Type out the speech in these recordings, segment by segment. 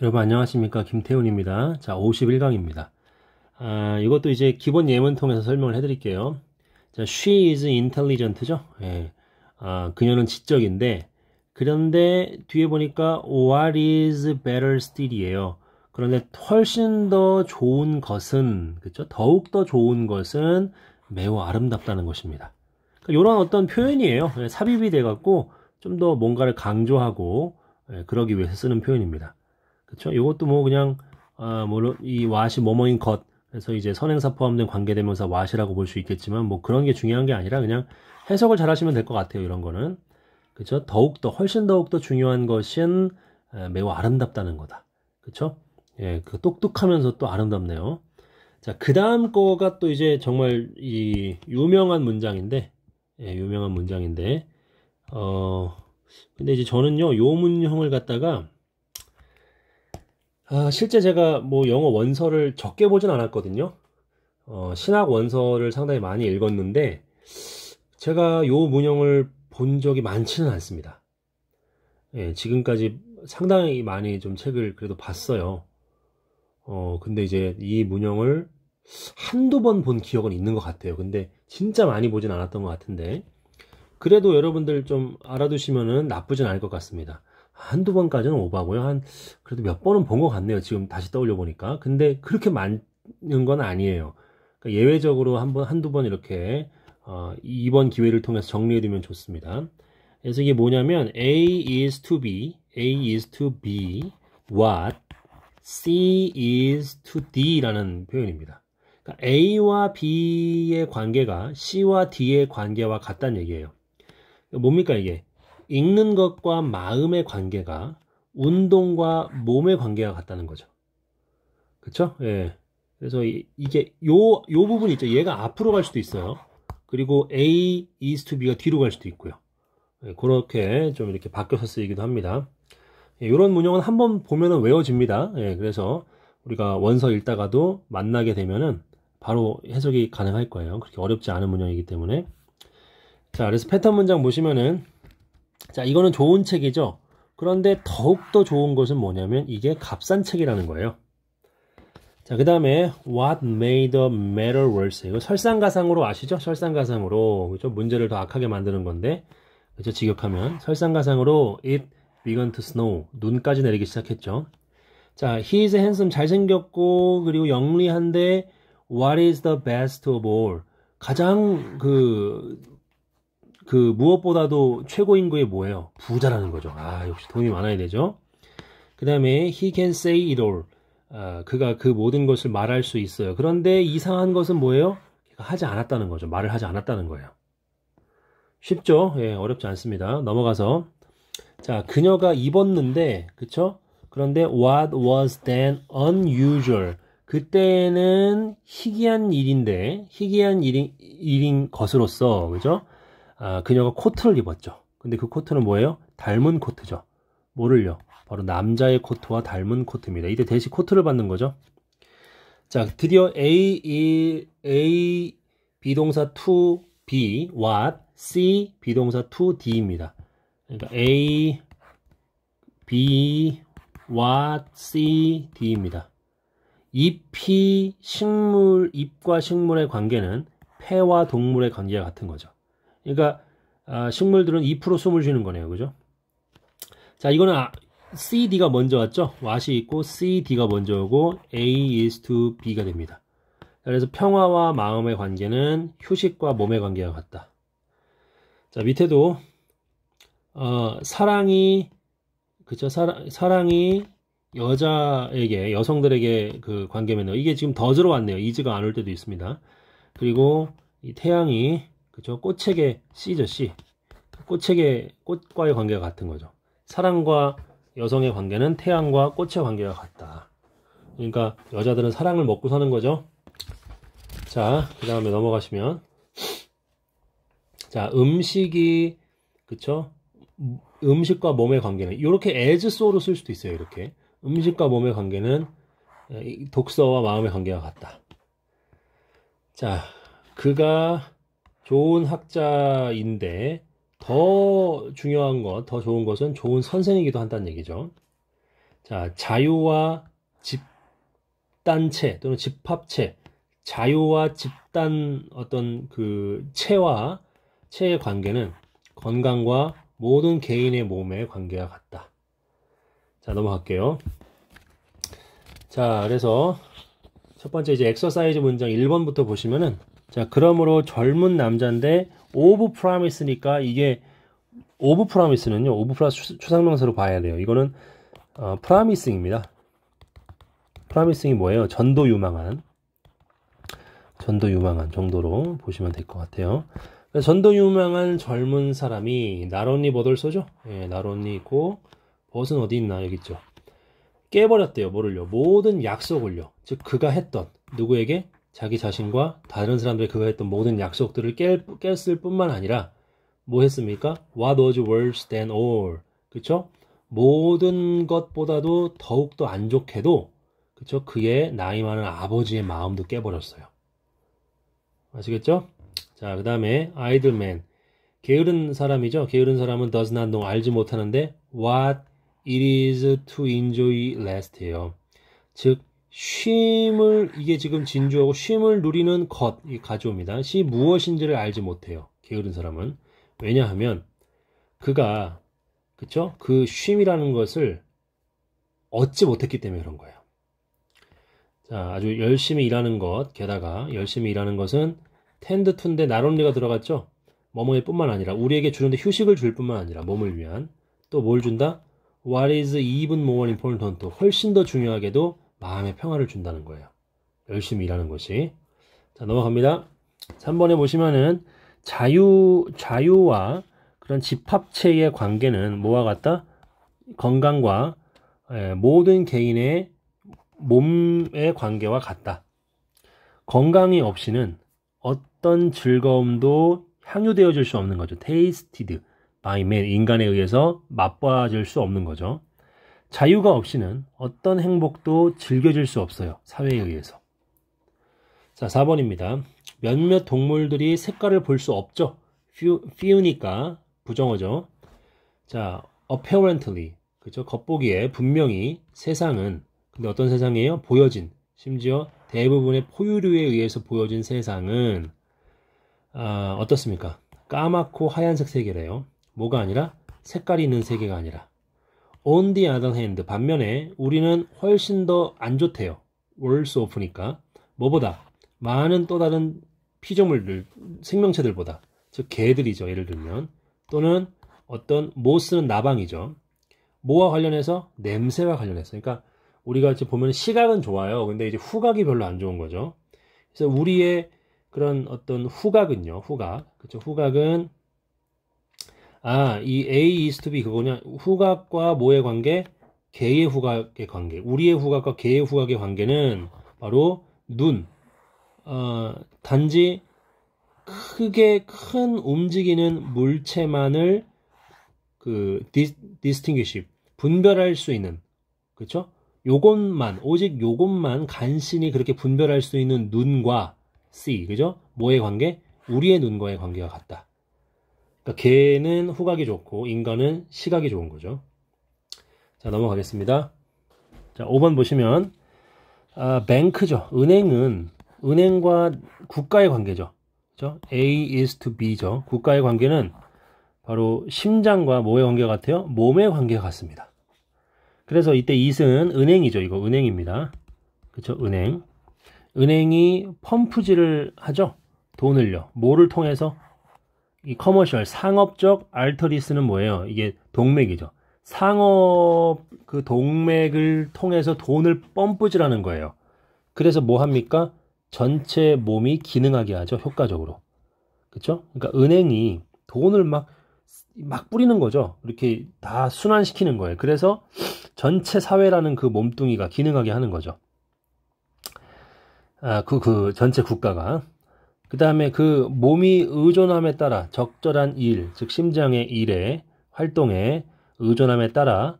여러분 안녕하십니까 김태훈입니다 자 51강입니다 아, 이것도 이제 기본 예문 통해서 설명을 해드릴게요 자 she is intelligent죠 예. 아, 그녀는 지적인데 그런데 뒤에 보니까 what is better still 이에요 그런데 훨씬 더 좋은 것은 그렇 더욱 더 좋은 것은 매우 아름답다는 것입니다 이런 그러니까 어떤 표현이에요 예, 삽입이 돼 갖고 좀 더 뭔가를 강조하고 예, 그러기 위해서 쓰는 표현입니다 그렇죠? 이것도 뭐 그냥 아, 물이 와시 뭐뭐인 것 그래서 이제 선행사 포함된 관계대명사 와시라고 볼 수 있겠지만 뭐 그런 게 중요한 게 아니라 그냥 해석을 잘 하시면 될 것 같아요. 이런 거는 그렇죠? 더욱 더 훨씬 더욱 더 중요한 것은 매우 아름답다는 거다. 그렇죠? 예, 그 똑똑하면서 또 아름답네요. 자, 그 다음 거가 또 이제 정말 이 유명한 문장인데, 예, 유명한 문장인데, 어, 근데 이제 저는요, 요 문형을 갖다가 아, 실제 제가 뭐 영어 원서를 적게 보진 않았거든요. 어, 신학 원서를 상당히 많이 읽었는데 제가 요 문형을 본 적이 많지는 않습니다. 예, 지금까지 상당히 많이 좀 책을 그래도 봤어요. 어, 근데 이제 이 문형을 한두 번 본 기억은 있는 것 같아요. 근데 진짜 많이 보진 않았던 것 같은데. 그래도 여러분들 좀알아두시면 나쁘진 않을 것 같습니다. 한두 번까지는 오바고요. 한 그래도 몇 번은 본 것 같네요. 지금 다시 떠올려 보니까. 근데 그렇게 많은 건 아니에요. 그러니까 예외적으로 한 번, 한두 번 이렇게 어, 이번 기회를 통해서 정리해 두면 좋습니다. 그래서 이게 뭐냐면 A is to B, A is to B, what, C is to D라는 표현입니다. 그러니까 A와 B의 관계가 C와 D의 관계와 같다는 얘기예요. 그러니까 뭡니까 이게? 읽는 것과 마음의 관계가 운동과 몸의 관계가 같다는 거죠. 그쵸? 예. 그래서 이, 게 요, 요 부분 있죠. 얘가 앞으로 갈 수도 있어요. 그리고 A is to B가 뒤로 갈 수도 있고요. 예, 그렇게 좀 이렇게 바뀌어서 쓰이기도 합니다. 이런 예, 문형은 한번 보면은 외워집니다. 예, 그래서 우리가 원서 읽다가도 만나게 되면은 바로 해석이 가능할 거예요. 그렇게 어렵지 않은 문형이기 때문에. 자, 그래서 패턴 문장 보시면은 자, 이거는 좋은 책이죠. 그런데 더욱더 좋은 것은 뭐냐면 이게 값싼 책이라는 거예요. 자, 그 다음에 What made the matter worse? 이거 설상가상으로 아시죠? 설상가상으로 그죠? 문제를 더 악하게 만드는 건데 그죠? 직역하면 설상가상으로 It began to snow 눈까지 내리기 시작했죠. 자, he is handsome 잘생겼고 그리고 영리한데 What is the best of all? 가장 그그 무엇보다도 최고인 거에 뭐예요? 부자라는 거죠. 아, 역시 돈이 많아야 되죠. 그 다음에 he can say it all. 아, 그가 그 모든 것을 말할 수 있어요. 그런데 이상한 것은 뭐예요? 하지 않았다는 거죠. 말을 하지 않았다는 거예요. 쉽죠? 예, 어렵지 않습니다. 넘어가서 자, 그녀가 입었는데 그쵸? 그런데 what was then unusual? 그때는 희귀한 일인데 희귀한 일인, 일인 것으로서 그죠? 아, 그녀가 코트를 입었죠. 근데 그 코트는 뭐예요? 닮은 코트죠. 모를요 바로 남자의 코트와 닮은 코트입니다. 이때 대시 코트를 받는 거죠. 자, 드디어 A, E, A, 비동사 to B, what, C, 비동사 to D입니다. 그러니까 A, B, what, C, D입니다. 잎이 식물, 잎과 식물의 관계는 폐와 동물의 관계와 같은 거죠. 그러니까 아, 식물들은 2% 숨을 쉬는 거네요. 그죠? 자, 이거는 아, C, D가 먼저 왔죠? 왓이 있고 C, D가 먼저 오고 A is to B가 됩니다. 그래서 평화와 마음의 관계는 휴식과 몸의 관계와 같다. 자, 밑에도 어, 사랑이 그쵸 사랑, 사랑이 여자에게 여성들에게 그 관계 면는 이게 지금 더 들어왔네요. 이즈가 안 올 때도 있습니다. 그리고 이 태양이 그쵸 꽃에게 씨죠 씨. 꽃에게 꽃과의 관계가 같은 거죠. 사랑과 여성의 관계는 태양과 꽃의 관계가 같다. 그러니까 여자들은 사랑을 먹고 사는 거죠. 자, 그 다음에 넘어가시면 자, 음식이 그쵸? 음식과 몸의 관계는 이렇게 as so로 쓸 수도 있어요. 이렇게 음식과 몸의 관계는 독서와 마음의 관계와 같다. 자, 그가 좋은 학자인데 더 중요한 것, 더 좋은 것은 좋은 선생이기도 한다는 얘기죠. 자, 자유와 집단체 또는 집합체, 자유와 집단 어떤 그 체와 체의 관계는 건강과 모든 개인의 몸의 관계와 같다. 자, 넘어갈게요. 자, 그래서 첫 번째 이제 엑서사이즈 문장 1번부터 보시면은 자, 그러므로 젊은 남자인데 오브 프라미스니까 이게 오브 프라미스는요. 오브 플러스 추상명사로 봐야 돼요. 이거는 어, 프라미싱입니다. 프라미싱이 뭐예요? 전도 유망한 전도 유망한 정도로 보시면 될 것 같아요. 전도 유망한 젊은 사람이 나론니 버돌 쏘죠? 예, 나론니 있고 벗은 어디 있나 여기 있죠. 깨버렸대요. 뭐를요? 모든 약속을요. 즉 그가 했던 누구에게 자기 자신과 다른 사람들이 그가 했던 모든 약속들을 깰, 깼을 뿐만 아니라 뭐 했습니까? What was worse than all? 그쵸? 모든 것보다도 더욱더 안 좋게도 그쵸? 그의 나이 많은 아버지의 마음도 깨버렸어요. 아시겠죠? 자, 그 다음에 아이들맨 게으른 사람이죠. 게으른 사람은 does not know, 알지 못하는데 what it is to enjoy last예요. 즉, 쉼을 이게 지금 진주하고 쉼을 누리는 것 이 가져옵니다. 시 무엇인지를 알지 못해요. 게으른 사람은 왜냐하면 그가 그쵸? 그 쉼이라는 것을 얻지 못했기 때문에 그런 거예요. 자, 아주 열심히 일하는 것, 게다가 열심히 일하는 것은 텐드 툰데 나론리가 들어갔죠? 뭐뭐일 뿐만 아니라 우리에게 주는데 휴식을 줄 뿐만 아니라 몸을 위한 또 뭘 준다? What is even more important? 훨씬 더 중요하게도 마음의 평화를 준다는 거예요. 열심히 일하는 것이. 자, 넘어갑니다. 3번에 보시면은 자유, 자유와 그런 집합체의 관계는 뭐와 같다? 건강과 예, 모든 개인의 몸의 관계와 같다. 건강이 없이는 어떤 즐거움도 향유되어질 수 없는 거죠. 테이스티드 by man 인간에 의해서 맛봐질 수 없는 거죠. 자유가 없이는 어떤 행복도 즐겨질 수 없어요. 사회에 의해서. 자, 4번입니다. 몇몇 동물들이 색깔을 볼 수 없죠. f 우니까 부정어죠. 자, apparently. 그죠? 겉보기에 분명히 세상은 근데 어떤 세상이에요? 보여진. 심지어 대부분의 포유류에 의해서 보여진 세상은 아, 어떻습니까? 까맣고 하얀색 세계래요. 뭐가 아니라 색깔이 있는 세계가 아니라 On the other hand, 반면에 우리는 훨씬 더 안 좋대요. worse off니까. 뭐보다? 많은 또 다른 피조물들, 생명체들보다. 즉, 개들이죠. 예를 들면. 또는 어떤 모쓰는 뭐 나방이죠. 뭐와 관련해서? 냄새와 관련해서. 그러니까 우리가 이제 보면 시각은 좋아요. 근데 이제 후각이 별로 안 좋은 거죠. 그래서 우리의 그런 어떤 후각은요. 후각. 그렇죠. 후각은 아, 이 A is to be 그 뭐냐? 후각과 뭐의 관계? 개의 후각의 관계. 우리의 후각과 개의 후각의 관계는 바로 눈. 어, 단지 크게 큰 움직이는 물체만을 그 디스, 팅기시 분별할 수 있는 그렇죠? 요것만 오직 요것만 간신히 그렇게 분별할 수 있는 눈과 C 그죠? 뭐의 관계? 우리의 눈과의 관계가 같다. 그러니까 개는 후각이 좋고 인간은 시각이 좋은 거죠. 자 넘어가겠습니다. 자 5번 보시면 아, 뱅크죠. 은행은 은행과 국가의 관계죠. 그죠? A is to B죠. 국가의 관계는 바로 심장과 뭐의 관계 같아요? 몸의 관계 같습니다. 그래서 이때 i 승은 은행이죠. 이거 은행입니다. 그렇죠? 은행. 은행이 펌프질을 하죠. 돈을요. 뭐를 통해서? 이 커머셜 상업적 알터리스는 뭐예요? 이게 동맥이죠. 상업 그 동맥을 통해서 돈을 펌프질하는 거예요. 그래서 뭐 합니까? 전체 몸이 기능하게 하죠. 효과적으로. 그렇죠? 그러니까 은행이 돈을 막 막 뿌리는 거죠. 이렇게 다 순환시키는 거예요. 그래서 전체 사회라는 그 몸뚱이가 기능하게 하는 거죠. 아, 그, 그, 전체 국가가. 그 다음에 그 몸이 의존함에 따라 적절한 일, 즉 심장의 일에 활동에 의존함에 따라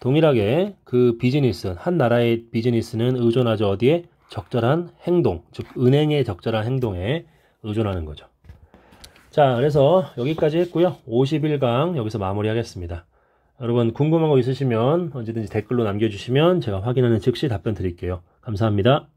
동일하게 그 비즈니스, 한 나라의 비즈니스는 의존하죠. 어디에? 적절한 행동, 즉 은행의 적절한 행동에 의존하는 거죠. 자, 그래서 여기까지 했고요. 51강 여기서 마무리하겠습니다. 여러분 궁금한 거 있으시면 언제든지 댓글로 남겨주시면 제가 확인하는 즉시 답변 드릴게요. 감사합니다.